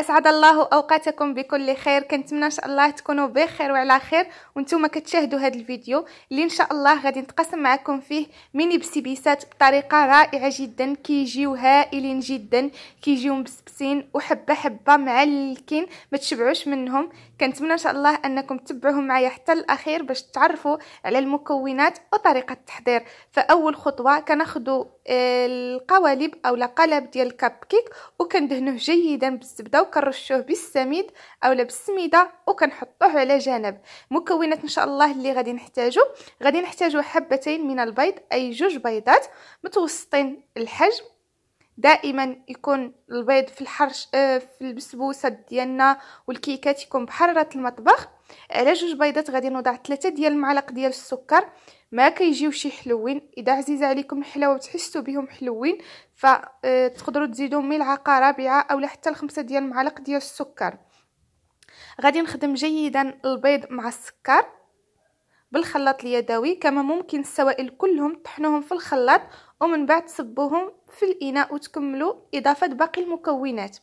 اسعد الله اوقاتكم بكل خير كنتمنى ان شاء الله تكونوا بخير وعلى خير وانتم كتشاهدوا هذا الفيديو اللي ان شاء الله غادي نتقاسم معكم فيه ميني بسبيسات بطريقه رائعه جدا كيجيو هائلين جدا كيجيو مبسبسين وحبه حبه معلكين ما تشبعوش منهم كنتمنى ان شاء الله انكم تتبعوهم معايا حتى الاخير باش تعرفوا على المكونات وطريقه التحضير فاول خطوه كناخذوا آه، القوالب او قالب ديال الكاب كيك وكندهنوه جيدا بالزبده كنرشوه بالسميد اولا بالسميده وكنحطوه على جنب مكونات ان شاء الله اللي غادي نحتاجو غادي نحتاجو حبتين من البيض اي جوج بيضات متوسطين الحجم دائما يكون البيض في الحرش آه، في البسبوسه ديالنا والكيكات يكون بحراره المطبخ على جوج بيضات غادي نوضع ثلاثة ديال المعالق ديال السكر ما كيجيو شي حلوين اذا عزيزه عليكم الحلاوه وتحسوا بهم حلوين فتقدروا آه، تزيدوا ملعقه رابعه اولا حتى الخمسه ديال المعالق ديال السكر غادي نخدم جيدا البيض مع السكر بالخلاط اليدوي كما ممكن السوائل كلهم طحنوهم في الخلاط ومن بعد تصبوهم في الاناء وتكملوا اضافه باقي المكونات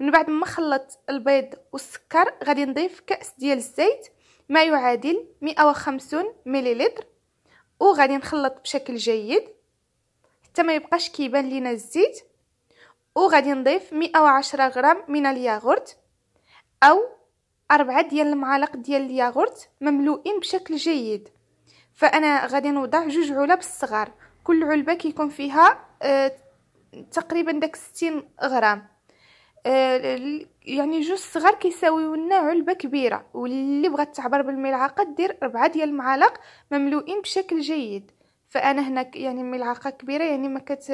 من بعد ما خلطت البيض والسكر غادي نضيف كاس ديال الزيت ما يعادل 150 مليلتر وغادي نخلط بشكل جيد حتى ما يبقاش كيبان لينا الزيت وغادي نضيف 110 غرام من الياغورت او أربعة ديال المعالق ديال الياغورت مملوئين بشكل جيد فانا غادي نوضع جوج علب الصغار كل علبه كيكون فيها آه تقريبا داك 60 غرام آه، يعني جوج صغار كيساويو لنا علبه كبيره واللي بغات تعبر بالملعقه دير ربعة ديال المعالق مملوئين بشكل جيد فانا هنا يعني ملعقه كبيره يعني ما كت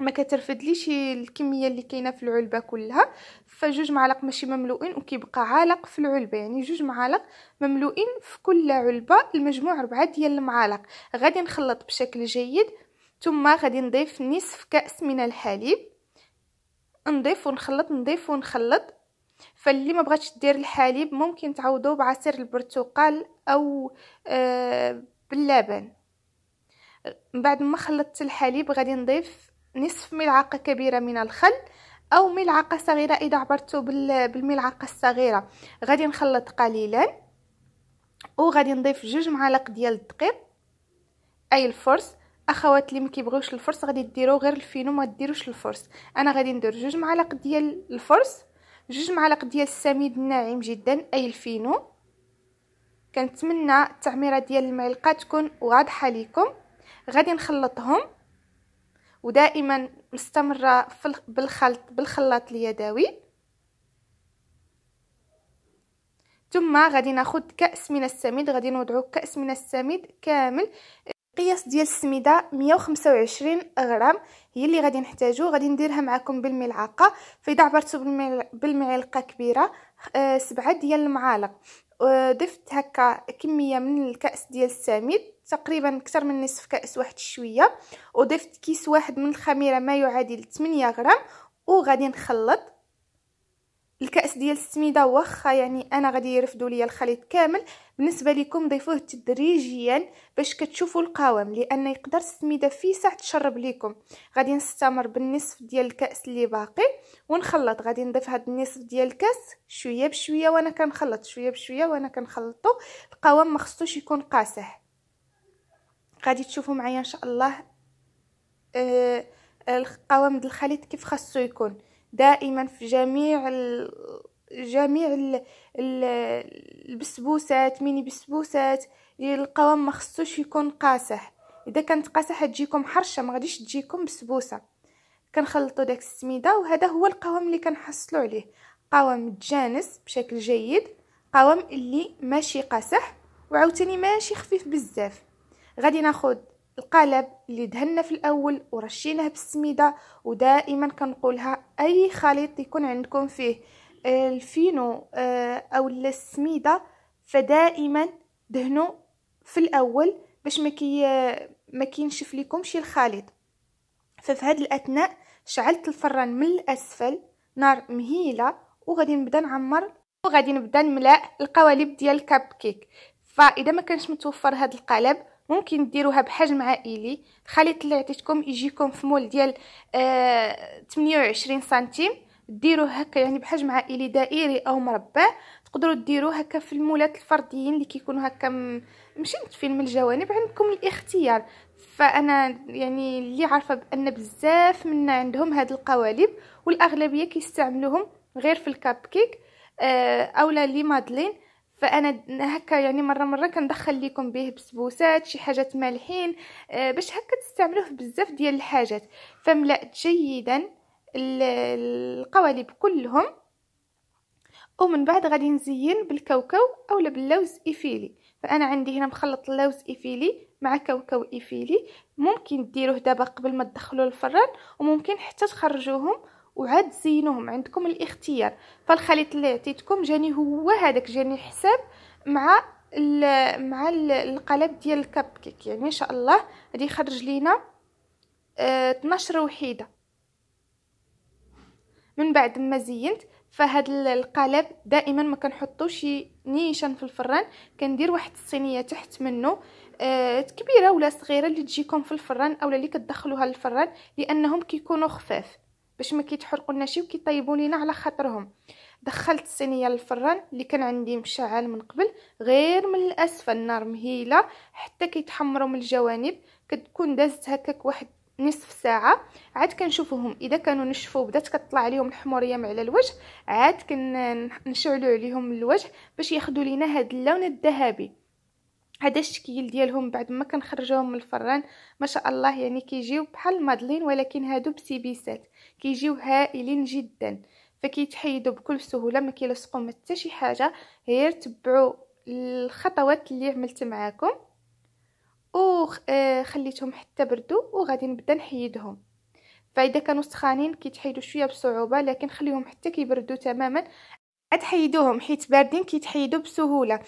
ما كترفدليش الكميه اللي كاينه في العلبه كلها فجوج معالق ماشي مملوئين وكيبقى عالق في العلبه يعني جوج معالق مملوئين في كل علبه المجموع ربعة ديال المعالق غادي نخلط بشكل جيد ثم غادي نضيف نصف كاس من الحليب نضيف ونخلط نضيف ونخلط فاللي ما بغاتش دير الحليب ممكن تعوضوه بعصير البرتقال او آه، باللبن من بعد ما خلطت الحليب غادي نضيف نصف ملعقه كبيره من الخل او ملعقه صغيره اذا عبرتو بالملعقه الصغيره غادي نخلط قليلا وغادي نضيف جوج معالق ديال الدقيق اي الفرص اخوات اللي ما كيبغيوش الفرص غادي ديروا غير الفينو ما ديروش الفرص انا غادي ندير جوج معالق ديال الفرص جوج معالق ديال السميد الناعم جدا اي الفينو كنتمنى التعميره ديال المعلقه تكون واضحه لكم غادي نخلطهم ودائما مستمره بالخلط بالخلاط اليدوي ثم غادي ناخذ كاس من السميد غادي نوضعو كاس من السميد كامل القياس ديال السميده 125 غرام هي اللي غادي نحتاجو غادي نديرها معكم بالملعقه فاذا عبرتو بالمعلقه كبيره آه، سبعة ديال المعالق آه، ضفت هكا كميه من الكاس ديال السميد تقريبا اكثر من نصف كاس واحد شويه وضفت كيس واحد من الخميره ما يعادل 8 غرام وغادي نخلط الكاس ديال السميده واخا يعني انا غادي يرفدوا ليا الخليط كامل بالنسبه لكم ضيفوه تدريجيا باش كتشوفوا القوام لان يقدر السميده في ساعه تشرب لكم غادي نستمر بالنصف ديال الكاس اللي باقي ونخلط غادي نضيف هذا النصف ديال الكاس شويه بشويه وانا كنخلط شويه بشويه وانا كنخلطو القوام ما خصوش يكون قاسح غادي تشوفوا معايا ان شاء الله آه القوام ديال الخليط كيف خاصو يكون دائما في جميع ال... جميع ال... ال... البسبوسات ميني بسبوسات القوام ما خصوش يكون قاسح اذا كانت قاسحه تجيكم حرشه ما غاديش تجيكم بسبوسه كنخلطوا داك السميده وهذا هو القوام اللي كنحصلوا عليه قوام متجانس بشكل جيد قوام اللي ماشي قاسح وعاوتاني ماشي خفيف بزاف غادي ناخد القالب اللي دهنا في الاول ورشيناه بالسميده ودائما كنقولها اي خليط يكون عندكم فيه الفينو آه، او السميده فدائما دهنوا في الاول باش ما كي ما كينشف لكم شي الخليط ففي هذه الاثناء شعلت الفران من الاسفل نار مهيله وغادي نبدا نعمر وغادي نبدا نملاء القوالب ديال الكاب كيك فاذا ما كانش متوفر هذا القالب ممكن ديروها بحجم عائلي الخليط اللي عطيتكم يجيكم في مول ديال آه 28 سنتيم ديروه هكا يعني بحجم عائلي دائري او مربع تقدروا ديروه هكا في المولات الفرديين اللي كيكونوا هكا م... ماشي متفين من الجوانب عندكم الاختيار فانا يعني اللي عارفه بان بزاف منا عندهم هاد القوالب والاغلبيه كيستعملوهم غير في الكاب كيك آه اولا لي مادلين فانا هكا يعني مره مره كندخل لكم به بسبوسات شي حاجات مالحين آه، باش هكا تستعملوه بزاف ديال الحاجات فملأت جيدا القوالب كلهم ومن بعد غادي نزين بالكاوكاو اولا باللوز ايفيلي فانا عندي هنا مخلط اللوز ايفيلي مع كاوكاو ايفيلي ممكن ديروه دابا قبل ما تدخلوه للفران وممكن حتى تخرجوهم وعاد زينوهم عندكم الاختيار فالخليط اللي عطيتكم جاني هو هذاك جاني حساب مع ال مع ال القالب ديال الكب كيك يعني ان شاء الله غادي يخرج لينا اه 12 وحيده من بعد ما زينت فهاد القالب دائما ما كنحطوش نيشان في الفران كندير واحد الصينيه تحت منه آه كبيره ولا صغيره اللي تجيكم في الفران اولا اللي كتدخلوها للفران لانهم كيكونوا خفاف باش ما كيتحرقوا لنا شي وكيطيبوا لينا على خاطرهم دخلت الصينيه للفران اللي كان عندي مشعل من قبل غير من الاسفل النار مهيله حتى كيتحمروا من الجوانب كتكون دازت هكاك واحد نصف ساعه عاد كنشوفوهم اذا كانوا نشفوا بدات كطلع عليهم الحموريه من على الوجه عاد كنشعلوا عليهم الوجه باش ياخذوا لينا هذا اللون الذهبي هذا الشكل ديالهم بعد ما كنخرجوهم من الفران ما شاء الله يعني كيجيو بحال المادلين ولكن هادو بسيبيسات كيجيو هائلين جدا فكيتحيدوا بكل سهوله ما كيلصقوا ما حتى شي حاجه غير تبعوا الخطوات اللي عملت معاكم وخليتهم آه، حتى بردوا وغادي نبدا نحيدهم فاذا كانوا سخانين كيتحيدوا شويه بصعوبه لكن خليهم حتى كيبردوا تماما عاد حيدوهم حيت باردين كيتحيدوا بسهوله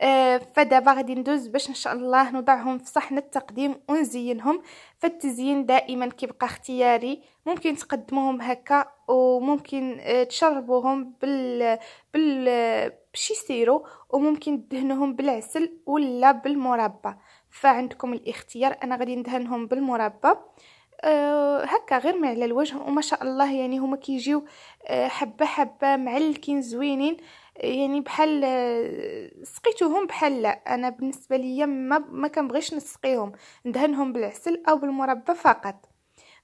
آه، فدابا غادي ندوز باش ان شاء الله نوضعهم في صحن التقديم ونزينهم فالتزيين دائما كيبقى اختياري ممكن تقدموهم هكا وممكن آه، تشربوهم بال بال بشي سيرو وممكن تدهنوهم بالعسل ولا بالمربى فعندكم الاختيار انا غادي ندهنهم بالمربى أه هكا غير من على الوجه وما شاء الله يعني هما كيجيو آه، حبه حبه معلكين زوينين أه يعني بحال سقيتوهم بحال لا انا بالنسبه ليا ما, ما كنبغيش نسقيهم ندهنهم بالعسل او بالمربى فقط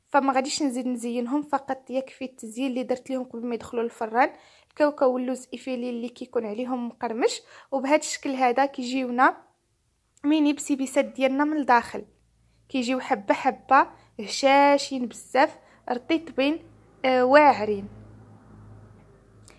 فما غاديش نزيد نزينهم فقط يكفي التزيين اللي درت لهم قبل ما يدخلوا الفران الكاوكاو واللوز ايفيلي اللي كيكون عليهم مقرمش وبهذا الشكل هذا كيجيونا ميني بسيبيسات ديالنا من الداخل كيجيو حبه حبه هشاشين بزاف رطيطبين آه واعرين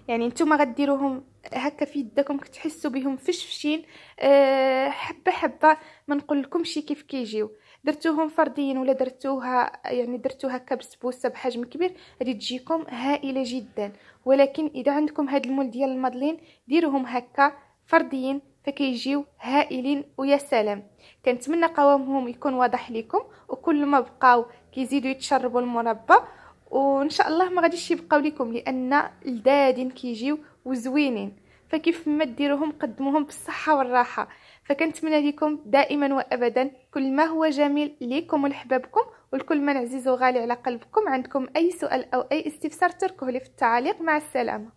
يعني نتوما غديروهم هكا في يدكم كتحسوا بهم فشفشين أه حبه حبه ما شي كيف كيجيو درتوهم فرديين ولا درتوها يعني درتوها هكا بسبوسه بحجم كبير غادي تجيكم هائله جدا ولكن اذا عندكم هاد المول ديال المادلين ديروهم هكا فرديين فكيجيو هائلين ويا سلام كنتمنى قوامهم يكون واضح لكم وكل ما بقاو كيزيدوا يتشربوا المربى وان شاء الله ما غاديش يبقاو لكم لان الدادين كيجيو وزوينين فكيف ما ديروهم قدموهم بالصحه والراحه فكنتمنى لكم دائما وابدا كل ما هو جميل ليكم ولحبابكم ولكل من عزيز وغالي على قلبكم عندكم اي سؤال او اي استفسار تركوه لي في التعليق مع السلامه